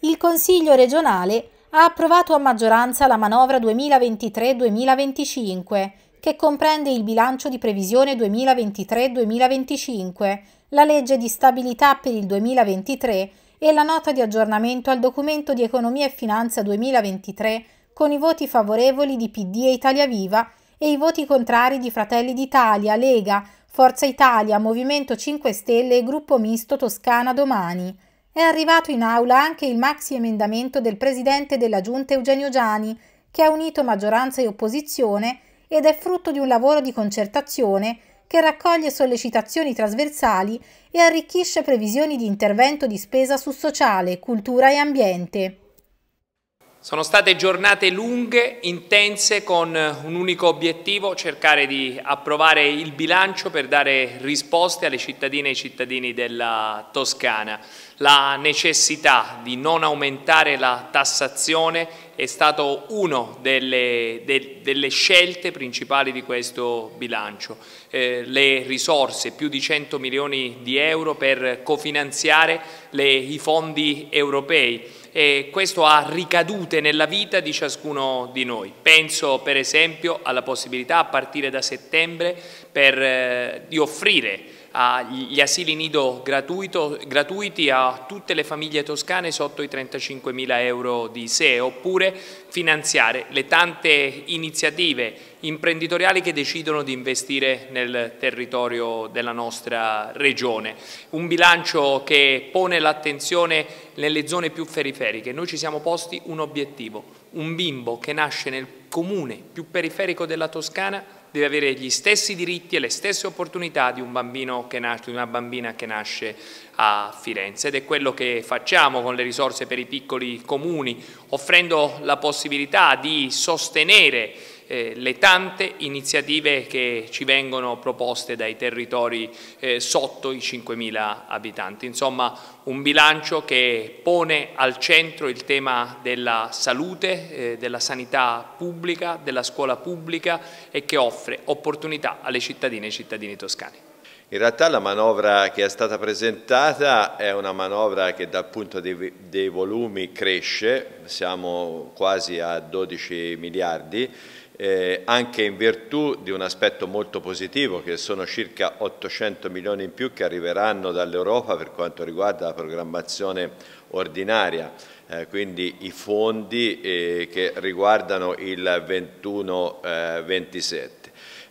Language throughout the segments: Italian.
Il Consiglio regionale ha approvato a maggioranza la manovra 2023-2025, che comprende il bilancio di previsione 2023-2025, la legge di stabilità per il 2023 e la nota di aggiornamento al documento di economia e finanza 2023 con i voti favorevoli di PD e Italia Viva e i voti contrari di Fratelli d'Italia, Lega, Forza Italia, Movimento 5 Stelle e Gruppo Misto Toscana Domani. È arrivato in aula anche il maxi emendamento del presidente della Giunta Eugenio Giani, che ha unito maggioranza e opposizione ed è frutto di un lavoro di concertazione che raccoglie sollecitazioni trasversali e arricchisce previsioni di intervento di spesa su sociale, cultura e ambiente. Sono state giornate lunghe, intense, con un unico obiettivo, cercare di approvare il bilancio per dare risposte alle cittadine e ai cittadini della Toscana. La necessità di non aumentare la tassazione è stata una delle, de, delle, scelte principali di questo bilancio. Eh, le risorse, più di 100 milioni di euro per cofinanziare le, i fondi europei, e questo ha ricadute nella vita di ciascuno di noi. Penso per esempio alla possibilità a partire da settembre per, eh, di offrire agli asili nido gratuito, gratuiti a tutte le famiglie toscane sotto i 35 mila euro di sé, oppure finanziare le tante iniziative imprenditoriali che decidono di investire nel territorio della nostra regione. Un bilancio che pone l'attenzione nelle zone più periferiche. Noi ci siamo posti un obiettivo, un bimbo che nasce nel comune più periferico della Toscana deve avere gli stessi diritti e le stesse opportunità di, nasce, di una bambina che nasce a Firenze ed è quello che facciamo con le risorse per i piccoli comuni, offrendo la possibilità di sostenere eh, le tante iniziative che ci vengono proposte dai territori eh, sotto i 5.000 abitanti. Insomma un bilancio che pone al centro il tema della salute, eh, della sanità pubblica, della scuola pubblica e che offre opportunità alle cittadine e ai cittadini toscani. In realtà la manovra che è stata presentata è una manovra che dal punto dei, dei volumi cresce, siamo quasi a 12 miliardi, eh, anche in virtù di un aspetto molto positivo che sono circa 800 milioni in più che arriveranno dall'Europa per quanto riguarda la programmazione ordinaria, eh, quindi i fondi eh, che riguardano il 21-27. Eh,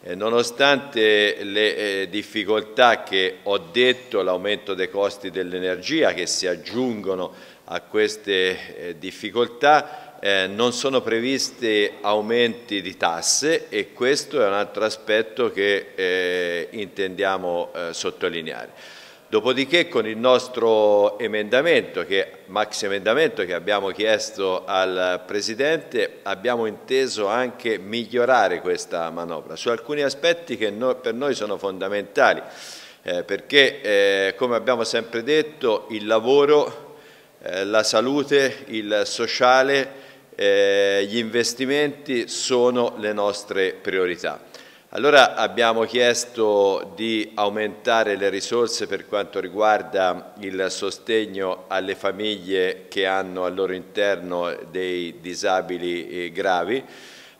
eh, nonostante le eh, difficoltà che ho detto, l'aumento dei costi dell'energia che si aggiungono a queste difficoltà, eh, non sono previsti aumenti di tasse e questo è un altro aspetto che eh, intendiamo eh, sottolineare. Dopodiché con il nostro emendamento, che, max emendamento che abbiamo chiesto al Presidente, abbiamo inteso anche migliorare questa manovra su alcuni aspetti che no, per noi sono fondamentali, eh, perché eh, come abbiamo sempre detto il lavoro, la salute, il sociale, eh, gli investimenti sono le nostre priorità. Allora abbiamo chiesto di aumentare le risorse per quanto riguarda il sostegno alle famiglie che hanno al loro interno dei disabili eh, gravi,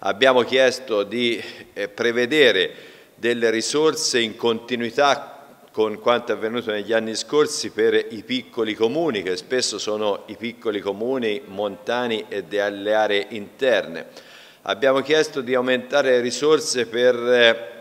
abbiamo chiesto di eh, prevedere delle risorse in continuità con quanto è avvenuto negli anni scorsi per i piccoli comuni, che spesso sono i piccoli comuni montani e delle aree interne. Abbiamo chiesto di aumentare le risorse per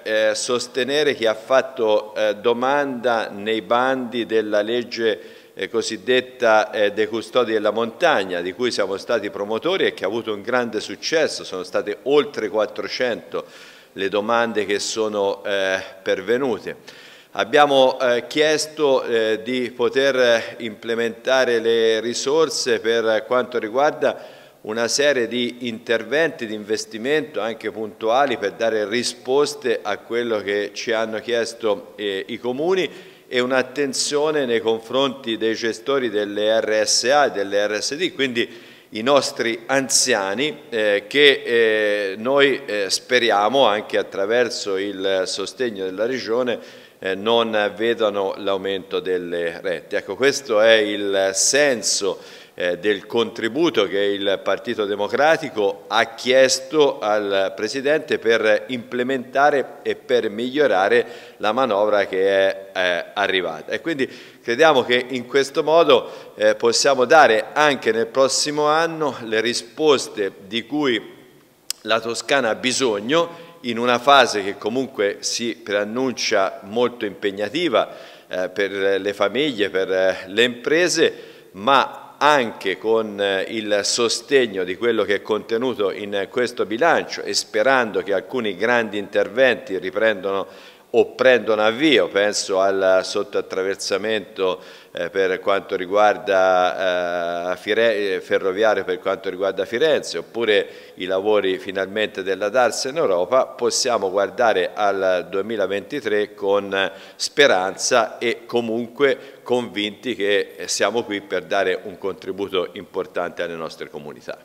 eh, sostenere chi ha fatto eh, domanda nei bandi della legge eh, cosiddetta eh, dei custodi della montagna, di cui siamo stati promotori e che ha avuto un grande successo, sono state oltre 400 le domande che sono eh, pervenute. Abbiamo eh, chiesto eh, di poter implementare le risorse per quanto riguarda una serie di interventi di investimento anche puntuali per dare risposte a quello che ci hanno chiesto eh, i comuni e un'attenzione nei confronti dei gestori delle RSA e delle RSD, quindi i nostri anziani eh, che eh, noi eh, speriamo anche attraverso il sostegno della Regione eh, non vedono l'aumento delle rette. Ecco, questo è il senso eh, del contributo che il Partito Democratico ha chiesto al Presidente per implementare e per migliorare la manovra che è eh, arrivata. E quindi crediamo che in questo modo possiamo dare anche nel prossimo anno le risposte di cui la Toscana ha bisogno in una fase che comunque si preannuncia molto impegnativa eh, per le famiglie, per eh, le imprese, ma anche con eh, il sostegno di quello che è contenuto in questo bilancio e sperando che alcuni grandi interventi riprendano o prendono avvio, penso al sottoattraversamento eh, per quanto riguarda eh, Fire ferroviario per quanto riguarda Firenze, oppure i lavori finalmente della DARS in Europa, possiamo guardare al 2023 con speranza e comunque convinti che siamo qui per dare un contributo importante alle nostre comunità.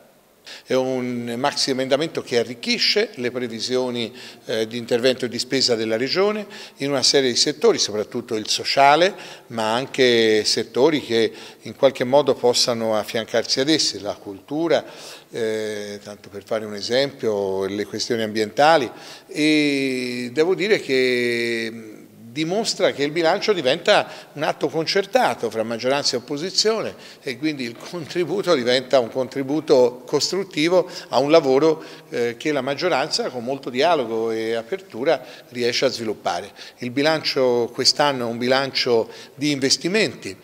È un maxi emendamento che arricchisce le previsioni eh, di intervento e di spesa della Regione in una serie di settori, soprattutto il sociale, ma anche settori che in qualche modo possano affiancarsi ad essi, la cultura, eh, tanto per fare un esempio, le questioni ambientali e devo dire che dimostra che il bilancio diventa un atto concertato fra maggioranza e opposizione e quindi il contributo diventa un contributo costruttivo a un lavoro eh, che la maggioranza con molto dialogo e apertura riesce a sviluppare. Il bilancio quest'anno è un bilancio di investimenti,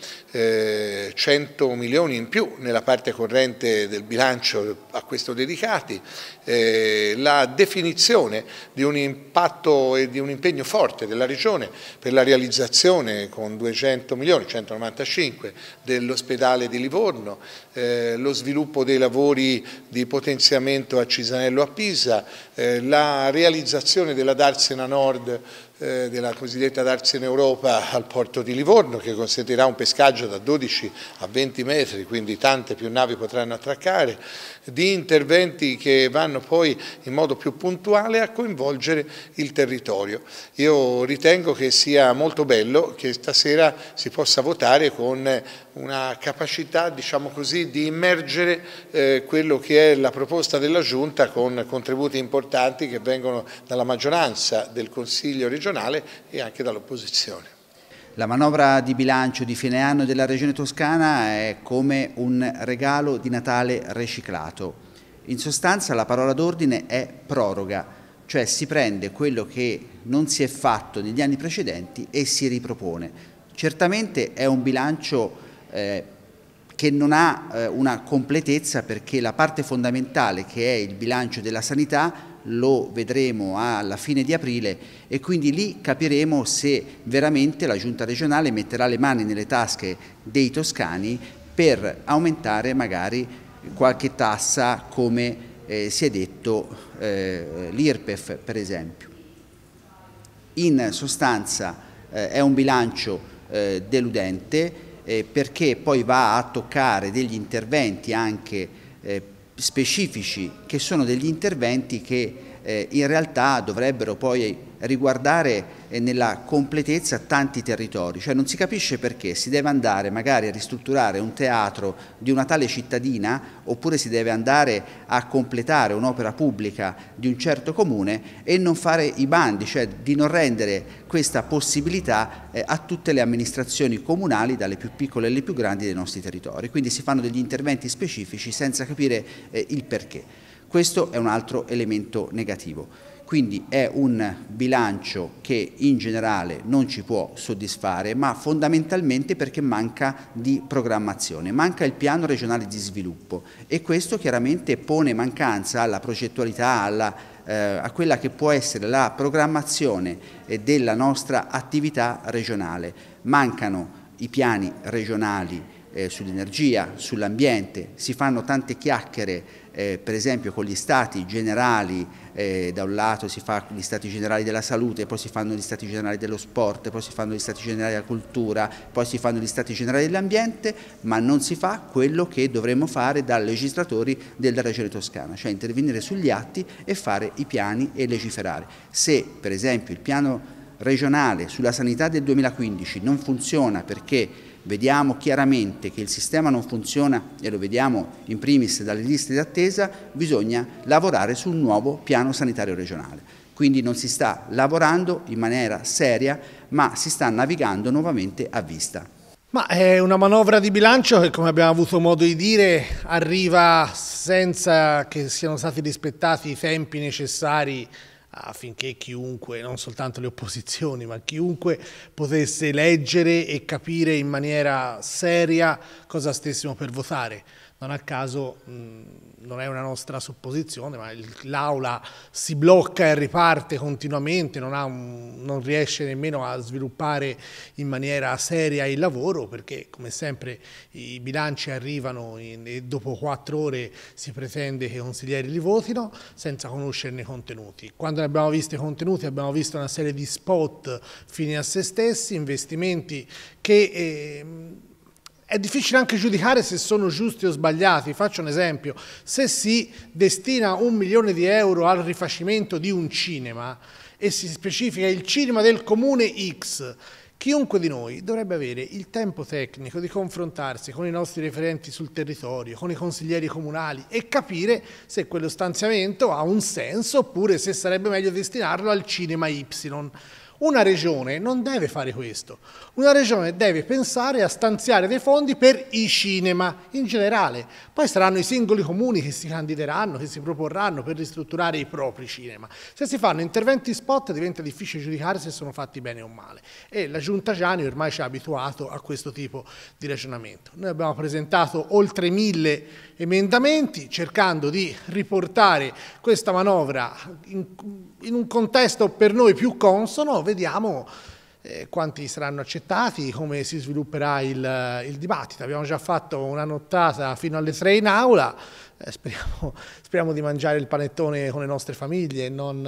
100 eh, milioni in più nella parte corrente del bilancio a questo dedicati, eh, la definizione di un impatto e di un impegno forte della Regione per la realizzazione con 200 milioni, 195, dell'ospedale di Livorno, eh, lo sviluppo dei lavori di potenziamento a Cisanello a Pisa, la realizzazione della Darsena Nord della cosiddetta Darsena Europa al porto di Livorno che consentirà un pescaggio raggio da 12 a 20 metri, quindi tante più navi potranno attraccare, di interventi che vanno poi in modo più puntuale a coinvolgere il territorio. Io ritengo che sia molto bello che stasera si possa votare con una capacità diciamo così, di immergere eh, quello che è la proposta della Giunta con contributi importanti che vengono dalla maggioranza del Consiglio regionale e anche dall'opposizione. La manovra di bilancio di fine anno della Regione Toscana è come un regalo di Natale riciclato. In sostanza la parola d'ordine è proroga, cioè si prende quello che non si è fatto negli anni precedenti e si ripropone. Certamente è un bilancio eh, che non ha eh, una completezza perché la parte fondamentale che è il bilancio della sanità lo vedremo alla fine di aprile e quindi lì capiremo se veramente la giunta regionale metterà le mani nelle tasche dei toscani per aumentare magari qualche tassa come eh, si è detto eh, l'IRPEF per esempio. In sostanza eh, è un bilancio eh, deludente eh, perché poi va a toccare degli interventi anche eh, specifici che sono degli interventi che eh, in realtà dovrebbero poi riguardare eh, nella completezza tanti territori, cioè non si capisce perché si deve andare magari a ristrutturare un teatro di una tale cittadina oppure si deve andare a completare un'opera pubblica di un certo comune e non fare i bandi, cioè di non rendere questa possibilità eh, a tutte le amministrazioni comunali, dalle più piccole alle più grandi dei nostri territori. Quindi si fanno degli interventi specifici senza capire eh, il perché. Questo è un altro elemento negativo. Quindi è un bilancio che in generale non ci può soddisfare, ma fondamentalmente perché manca di programmazione, manca il piano regionale di sviluppo e questo chiaramente pone mancanza alla progettualità, alla eh, a quella che può essere la programmazione eh, della nostra attività regionale. Mancano i piani regionali eh, sull'energia, sull'ambiente, si fanno tante chiacchiere eh, per esempio con gli stati generali, eh, da un lato si fa gli stati generali della salute, poi si fanno gli stati generali dello sport, poi si fanno gli stati generali della cultura, poi si fanno gli stati generali dell'ambiente, ma non si fa quello che dovremmo fare da legislatori della regione toscana, cioè intervenire sugli atti e fare i piani e legiferare. Se per esempio il piano regionale sulla sanità del 2015 non funziona perché vediamo chiaramente che il sistema non funziona, e lo vediamo in primis dalle liste d'attesa, bisogna lavorare su un nuovo piano sanitario regionale. Quindi non si sta lavorando in maniera seria, ma si sta navigando nuovamente a vista. Ma è una manovra di bilancio che, come abbiamo avuto modo di dire, arriva senza che siano stati rispettati i tempi necessari affinché chiunque, non soltanto le opposizioni, ma chiunque potesse leggere e capire in maniera seria cosa stessimo per votare. Non a caso, mh, non è una nostra supposizione, ma l'aula si blocca e riparte continuamente, non, un, non, riesce nemmeno a sviluppare in maniera seria il lavoro, perché come sempre i bilanci arrivano in, e dopo quattro ore si pretende che i consiglieri li votino senza conoscerne i contenuti. Quando ne abbiamo visto i contenuti abbiamo visto una serie di spot fini a se stessi, investimenti che... Eh, è difficile anche giudicare se sono giusti o sbagliati. Faccio un esempio. Se si destina un milione di euro al rifacimento di un cinema e si specifica il cinema del comune X, Chiunque di noi dovrebbe avere il tempo tecnico di confrontarsi con i nostri referenti sul territorio, con i consiglieri comunali e capire se quello stanziamento ha un senso oppure se sarebbe meglio destinarlo al cinema Y. Una regione non deve fare questo, una regione deve pensare a stanziare dei fondi per i cinema in generale, poi saranno i singoli comuni che si candideranno, che si proporranno per ristrutturare i propri cinema. Se si fanno interventi spot diventa difficile giudicare se sono fatti bene o male e la Giunta Gianni ormai ci ha abituato a questo tipo di ragionamento. Noi abbiamo presentato oltre mille emendamenti cercando di riportare questa manovra in un contesto per noi più consono, vediamo eh, quanti saranno accettati, come si svilupperà il, il, dibattito. Abbiamo già fatto una nottata fino alle tre in aula, eh, speriamo, speriamo, di mangiare il panettone con le nostre famiglie e non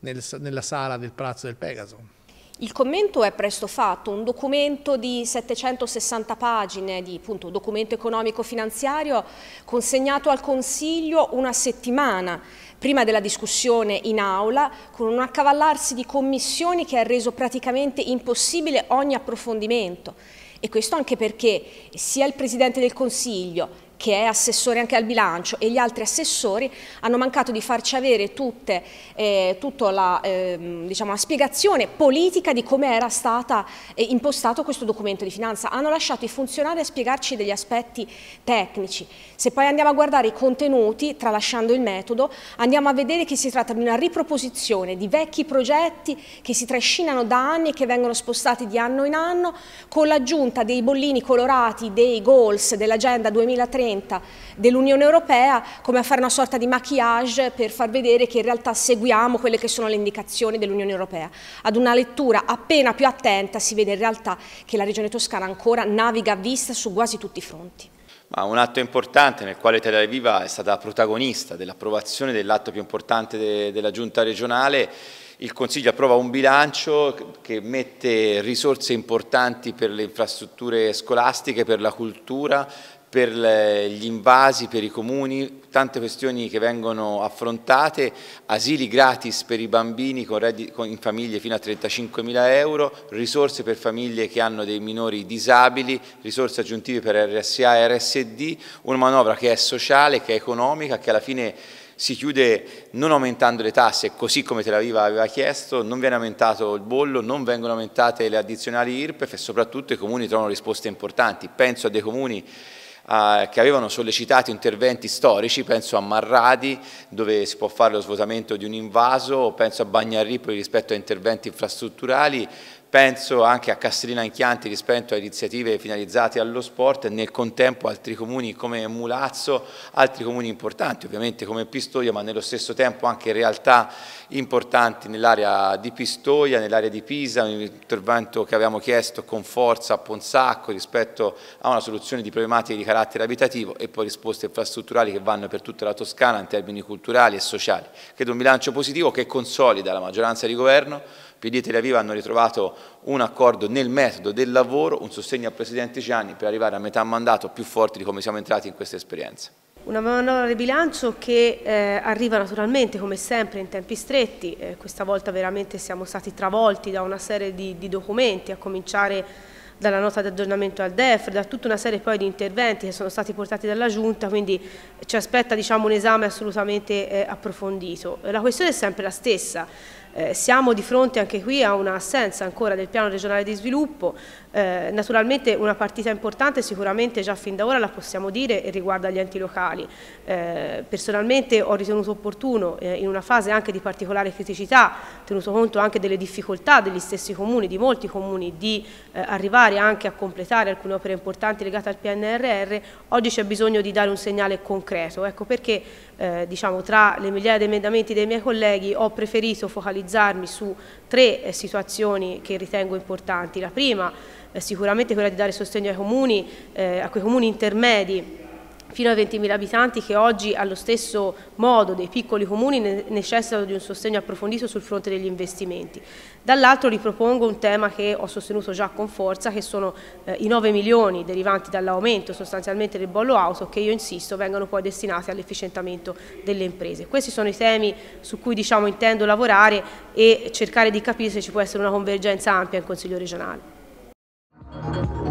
nel, nella sala del Palazzo del Pegaso. Il commento è presto fatto, un documento di 760 pagine di appunto, documento economico-finanziario consegnato al Consiglio una settimana prima della discussione in aula con un accavallarsi di commissioni che ha reso praticamente impossibile ogni approfondimento e questo anche perché sia il Presidente del Consiglio che è assessore anche al bilancio, e gli altri assessori hanno mancato di farci avere tutte, eh, tutta la, eh, diciamo, la, spiegazione politica di come era stato eh, impostato questo documento di finanza. Hanno lasciato i funzionari a spiegarci degli aspetti tecnici. Se poi andiamo a guardare i contenuti, tralasciando il metodo, andiamo a vedere che si tratta di una riproposizione di vecchi progetti che si trascinano da anni e che vengono spostati di anno in anno, con l'aggiunta dei bollini colorati dei goals dell'agenda 2030 30 dell'Unione Europea come a fare una sorta di maquillage per far vedere che in realtà seguiamo quelle che sono le indicazioni dell'Unione Europea. Ad una lettura appena più attenta si vede in realtà che la regione toscana ancora naviga a vista su quasi tutti i fronti. Ma un atto importante nel quale Italia Viva è stata protagonista dell'approvazione dell'atto più importante de della giunta regionale il Consiglio approva un bilancio che mette risorse importanti per le infrastrutture scolastiche, per la cultura, per gli invasi, per i comuni, tante questioni che vengono affrontate, asili gratis per i bambini con in famiglie fino a 35.000 euro, risorse per famiglie che hanno dei minori disabili, risorse aggiuntive per RSA e RSD, una manovra che è sociale, che è economica, che alla fine si chiude non aumentando le tasse, così come Tel Aviv aveva chiesto, non viene aumentato il bollo, non vengono aumentate le addizionali IRPEF e soprattutto i comuni trovano risposte importanti. Penso a dei comuni eh, che avevano sollecitato interventi storici, penso a Marradi dove si può fare lo svuotamento di un invaso, penso a Bagnarripoli rispetto a interventi infrastrutturali, penso anche a Castellina in Chianti rispetto a iniziative finalizzate allo sport e nel contempo altri comuni come Mulazzo, altri comuni importanti ovviamente come Pistoia ma nello stesso tempo anche realtà importanti nell'area di Pistoia, nell'area di Pisa, un intervento che avevamo chiesto con forza a Ponsacco rispetto a una soluzione di problematiche di carattere abitativo e poi risposte infrastrutturali che vanno per tutta la Toscana in termini culturali e sociali. Credo un bilancio positivo che consolida la maggioranza di governo PD e Tel Aviv hanno ritrovato un accordo nel metodo del lavoro, un sostegno al Presidente Gianni per arrivare a metà mandato più forti di come siamo entrati in questa esperienza. Una manovra di bilancio che eh, arriva naturalmente, come sempre, in tempi stretti. Eh, questa volta veramente siamo stati travolti da una serie di, di documenti, a cominciare dalla nota di aggiornamento al DEF, da tutta una serie poi di interventi che sono stati portati dalla Giunta, quindi ci aspetta diciamo, un esame assolutamente eh, approfondito. La questione è sempre la stessa, eh, siamo di fronte anche qui a un'assenza ancora del piano regionale di sviluppo, eh, naturalmente una partita importante sicuramente già fin da ora la possiamo dire e riguarda gli enti locali. Eh, personalmente ho ritenuto opportuno eh, in una fase anche di particolare criticità, tenuto conto anche delle difficoltà degli stessi comuni, di molti comuni, di eh, arrivare anche a completare alcune opere importanti legate al PNRR, oggi c'è bisogno di dare un segnale concreto, ecco perché eh, diciamo, tra le migliaia di emendamenti dei miei colleghi ho preferito focalizzare focalizzarmi su tre eh, situazioni che ritengo importanti. La prima è eh, sicuramente quella di dare sostegno ai comuni, eh, a quei comuni intermedi fino a 20.000 abitanti che oggi allo stesso modo dei piccoli comuni necessitano di un sostegno approfondito sul fronte degli investimenti. Dall'altro ripropongo un tema che ho sostenuto già con forza che sono eh, i 9 milioni derivanti dall'aumento sostanzialmente del bollo auto che io insisto vengano poi destinati all'efficientamento delle imprese. Questi sono i temi su cui diciamo, intendo lavorare e cercare di capire se ci può essere una convergenza ampia in Consiglio regionale.